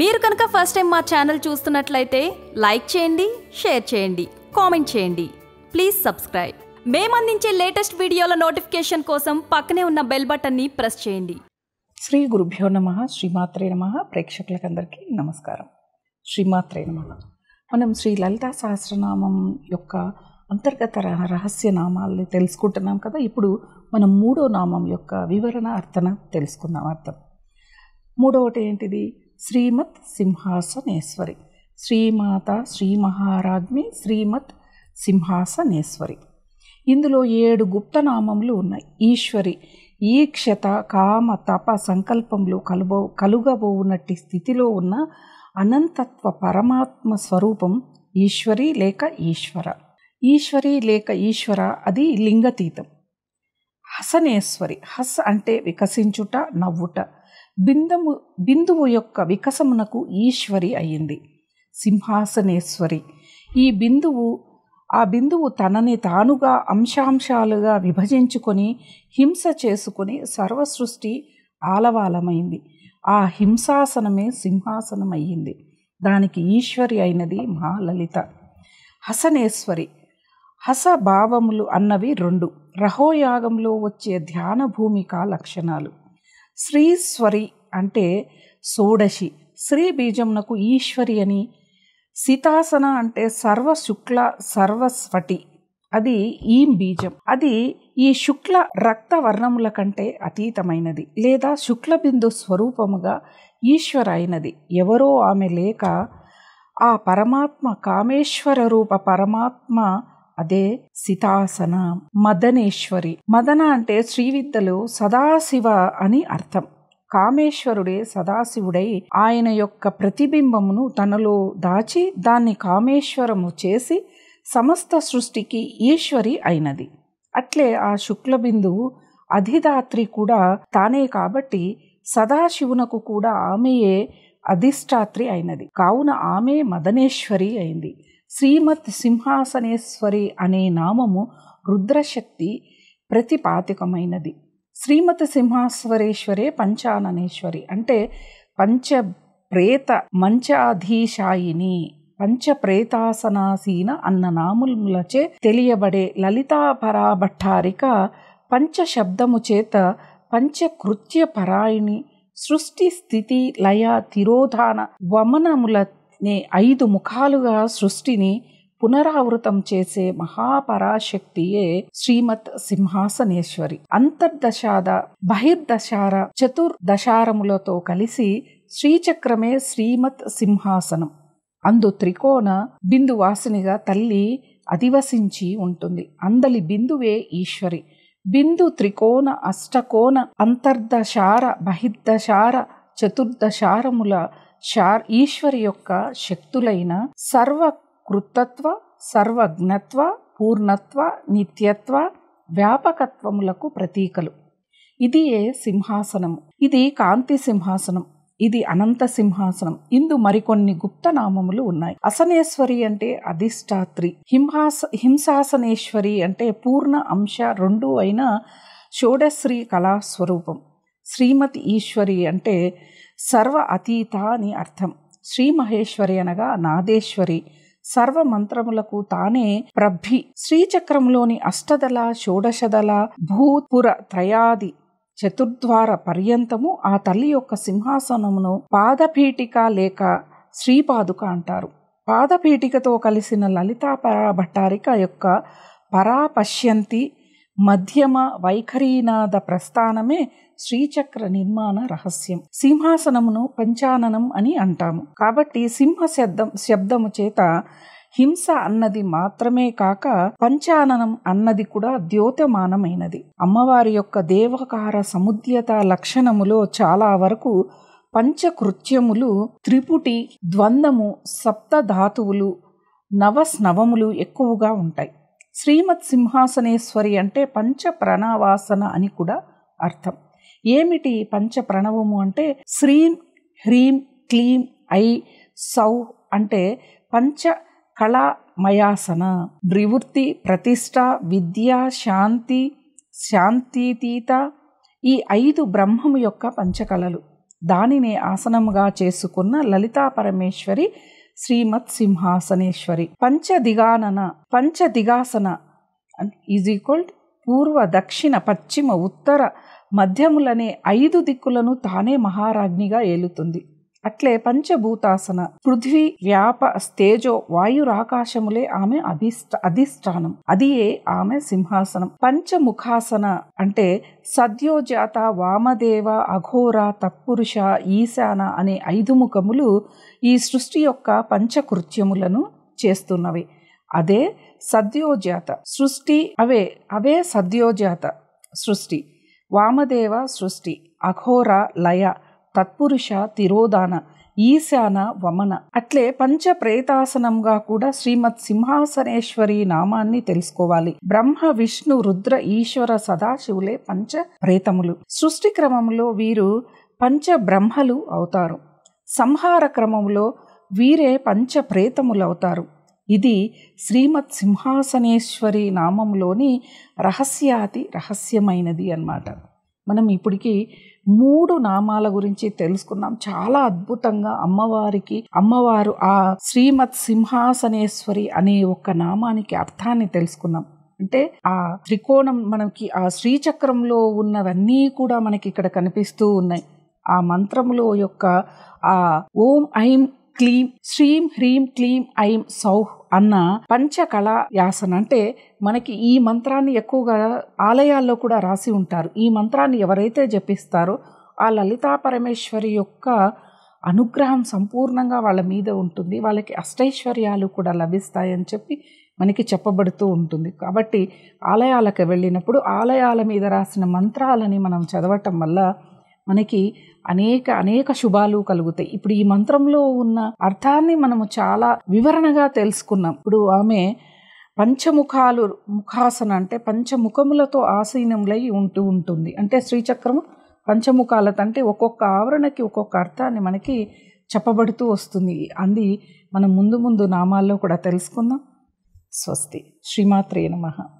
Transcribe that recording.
మీరు కనుక first time మా ఛానల్ చూస్తున్నట్లయితే లైక్ చేయండి షేర్ చేయండి కామెంట్ చేయండి ప్లీజ్ సబ్స్క్రైబ్ మేమందించే లేటెస్ట్ వీడియోల నోటిఫికేషన్ కోసం పక్కనే ఉన్న బెల్ బటన్ని ప్రెస్ చేయండి శ్రీ గురుభ్యో నమ శ్రీమాత్రే నమ ప్రేక్షకులకందరికీ నమస్కారం శ్రీమాత్రే నమ మనం శ్రీ లలితా సహస్రనామం యొక్క అంతర్గత రహస్య నామాల్ని తెలుసుకుంటున్నాం కదా ఇప్పుడు మనం మూడో నామం యొక్క వివరణ అర్థన తెలుసుకుందాం అర్థం మూడవటి ఏంటిది శ్రీమత్ సింహాసనేశ్వరి శ్రీమాత శ్రీ మహారాజ్ని శ్రీమత్ సింహాసనేశ్వరి ఇందులో ఏడు గుప్తనామములు ఉన్నాయి ఈశ్వరి ఈక్షత కామ తప సంకల్పంలో కలుబో కలుగబోవునట్టి స్థితిలో ఉన్న అనంతత్వ పరమాత్మ స్వరూపం ఈశ్వరి లేక ఈశ్వర ఈశ్వరి లేక ఈశ్వర అది లింగతీతం హసనేశ్వరి హస్ అంటే వికసించుట నవ్వుట బిందము బిందువు యొక్క వికసమునకు ఈశ్వరి అయింది సింహాసనేశ్వరి ఈ బిందువు ఆ బిందువు తనని తానుగా అంశాంశాలుగా విభజించుకొని హింస చేసుకుని సర్వసృష్టి ఆలవాలమైంది ఆ హింసాసనమే సింహాసనం అయ్యింది దానికి ఈశ్వరి అయినది మహాలలిత హసనేశ్వరి హస భావములు అన్నవి రెండు రహోయాగంలో వచ్చే ధ్యాన భూమిక లక్షణాలు శ్రీశ్వరి అంటే షోడశి శ్రీ బీజమునకు ఈశ్వరి అని సీతాసన అంటే సర్వ శుక్ల సర్వస్వటి అది ఈ బీజం అది ఈ శుక్ల రక్త వర్ణముల కంటే అతీతమైనది లేదా శుక్ల బిందు స్వరూపముగా అయినది ఎవరో ఆమె లేక ఆ పరమాత్మ కామేశ్వర రూప పరమాత్మ అదే సితాసన మదనేశ్వరి మదన అంటే శ్రీవిద్యలు సదాశివ అని అర్థం కామేశ్వరుడే సదాశివుడై ఆయన యొక్క ప్రతిబింబమును తనలో దాచి దాన్ని కామేశ్వరము చేసి సమస్త సృష్టికి ఈశ్వరి అయినది అట్లే ఆ శుక్లబిందువు అధిదాత్రి కూడా తానే కాబట్టి సదాశివునకు కూడా ఆమెయే అధిష్టాత్రి అయినది కావున ఆమె మదనేశ్వరి అయింది శ్రీమత్ సింహాసనేశ్వరి అనే నామము రుద్రశక్తి ప్రతిపాతికమైనది శ్రీమత్ సింహాశ్వరేశ్వరే పంచాననేశ్వరి అంటే పంచ ప్రేత మంచాధీశాయిని పంచప్రేతాసనాసీన అన్న నాములచే తెలియబడే లలితాపరాభట్టారిక పంచశబ్దము చేత పంచకృత్య పరాయిణి సృష్టి స్థితి లయ తిరోధాన వమనముల నే ఐదు ముఖాలుగా సృష్టిని పునరావృతం చేసే మహాపరాశక్తియే శ్రీమత్ సింహాసనేశ్వరి అంతర్దశాద బహిర్దశార చతుర్దశారములతో కలిసి శ్రీచక్రమే శ్రీమత్ సింహాసనం అందు త్రికోణ బిందువాసినిగా తల్లి అధివసించి ఉంటుంది అందలి బిందువే ఈశ్వరి బిందు త్రికోణ అష్టకోణ అంతర్దశార బహిర్దశార చతుర్దశారముల చార్ ఈశ్వరి యొక్క శక్తులైన సర్వ కృతత్వ సర్వజ్ఞత్వ పూర్ణత్వ నిత్యత్వ వ్యాపకత్వములకు ప్రతీకలు ఇది ఏ సింహాసనము ఇది కాంతి సింహాసనం ఇది అనంత సింహాసనం ఇందు మరికొన్ని గుప్త నామములు ఉన్నాయి అసనేశ్వరి అంటే అధిష్టాత్రి హింహాస హింసాసనేశ్వరి అంటే పూర్ణ అంశ రెండు అయిన షోడశ్రీ కళాస్వరూపం శ్రీమతి ఈశ్వరి అంటే సర్వ అతీత అని అర్థం శ్రీ మహేశ్వరి అనగా నాదేశ్వరి సర్వ మంత్రములకు తానే ప్రభి శ్రీచక్రంలోని అష్టదళ షోడశదళ భూపుర త్రయాది చతుర్ద్వార పర్యంతము ఆ తల్లి యొక్క సింహాసనమును పాదపీఠిక లేక శ్రీపాదుక అంటారు పాదపీఠికతో కలిసిన లలితా పరాభట్టారిక యొక్క పరాపశ్యంతి మధ్యమ వైఖరీనాద ప్రస్థానమే శ్రీచక్ర నిర్మాణ రహస్యం సింహాసనమును పంచాననం అని అంటాము కాబట్టి సింహ శబ్దం శబ్దము చేత హింస అన్నది మాత్రమే కాక పంచాననం అన్నది కూడా ద్యోతమానమైనది అమ్మవారి యొక్క దేవకార సముద్యత లక్షణములో చాలా వరకు పంచకృత్యములు త్రిపుటి ద్వందము ధాతువులు నవస్నవములు ఎక్కువగా ఉంటాయి శ్రీమత్ సింహాసనేశ్వరి అంటే పంచ ప్రణవాసన అని కూడా అర్థం ఏమిటి పంచ ప్రణవము అంటే శ్రీం హ్రీం క్లీం ఐ సౌ అంటే పంచ కళామయాసన ద్రివృత్తి ప్రతిష్ట విద్య శాంతి శాంతితీత ఈ ఐదు బ్రహ్మము యొక్క పంచకళలు దానిని ఆసనముగా చేసుకున్న లలితా పరమేశ్వరి శ్రీమత్ సింహాసనేశ్వరి పంచదిగానన పంచదిగాసన ఈజ్ ఈక్వల్ పూర్వ దక్షిణ పశ్చిమ ఉత్తర మధ్యములనే ఐదు దిక్కులను తానే మహారాజ్ఞిగా ఏలుతుంది అట్లే పంచభూతాసన పృథ్వీ వ్యాప స్తేజో వాయురాకాశములే ఆమె అధిష్ట అధిష్టానం అదియే ఆమె సింహాసనం పంచముఖాసన అంటే సద్యోజాత వామదేవ అఘోర తత్పురుష ఈశాన అనే ఐదు ముఖములు ఈ సృష్టి యొక్క పంచకృత్యములను చేస్తున్నవి అదే సద్యోజాత సృష్టి అవే అవే సద్యోజాత సృష్టి వామదేవ సృష్టి అఘోర లయ తత్పురుష తిరోధాన ఈశాన వమన అట్లే పంచ ప్రేతాసనంగా కూడా శ్రీమద్ సింహాసనేశ్వరి నామాన్ని తెలుసుకోవాలి బ్రహ్మ విష్ణు రుద్ర ఈశ్వర సదాశివులే పంచ ప్రేతములు సృష్టి క్రమంలో వీరు పంచ బ్రహ్మలు అవుతారు సంహార క్రమంలో వీరే పంచ ప్రేతములు అవుతారు ఇది శ్రీమత్ సింహాసనేశ్వరి నామంలోని రహస్యాతి రహస్యమైనది అన్నమాట మనం ఇప్పటికీ మూడు నామాల గురించి తెలుసుకున్నాం చాలా అద్భుతంగా అమ్మవారికి అమ్మవారు ఆ శ్రీమత్ సింహాసనేశ్వరి అనే ఒక నామానికి అర్థాన్ని తెలుసుకున్నాం అంటే ఆ త్రికోణం మనకి ఆ శ్రీచక్రంలో ఉన్నవన్నీ కూడా మనకి ఇక్కడ కనిపిస్తూ ఉన్నాయి ఆ మంత్రంలో యొక్క ఆ ఓం ఐం క్లీం శ్రీం హ్రీం క్లీం ఐం సౌహ్ అన్న పంచకళ యాసన అంటే మనకి ఈ మంత్రాన్ని ఎక్కువగా ఆలయాల్లో కూడా రాసి ఉంటారు ఈ మంత్రాన్ని ఎవరైతే జపిస్తారో ఆ లలితా పరమేశ్వరి యొక్క అనుగ్రహం సంపూర్ణంగా వాళ్ళ మీద ఉంటుంది వాళ్ళకి అష్టైశ్వర్యాలు కూడా లభిస్తాయని చెప్పి మనకి చెప్పబడుతూ ఉంటుంది కాబట్టి ఆలయాలకు వెళ్ళినప్పుడు ఆలయాల మీద రాసిన మంత్రాలని మనం చదవటం వల్ల మనకి అనేక అనేక శుభాలు కలుగుతాయి ఇప్పుడు ఈ మంత్రంలో ఉన్న అర్థాన్ని మనము చాలా వివరణగా తెలుసుకున్నాం ఇప్పుడు ఆమె పంచముఖాలు ముఖాసన అంటే పంచముఖములతో ఆసీనములై ఉంటూ ఉంటుంది అంటే శ్రీచక్రము పంచముఖాలతో అంటే ఒక్కొక్క ఆవరణకి ఒక్కొక్క అర్థాన్ని మనకి చెప్పబడుతూ వస్తుంది అంది మనం ముందు ముందు నామాల్లో కూడా తెలుసుకుందాం స్వస్తి శ్రీమాత్రే నమ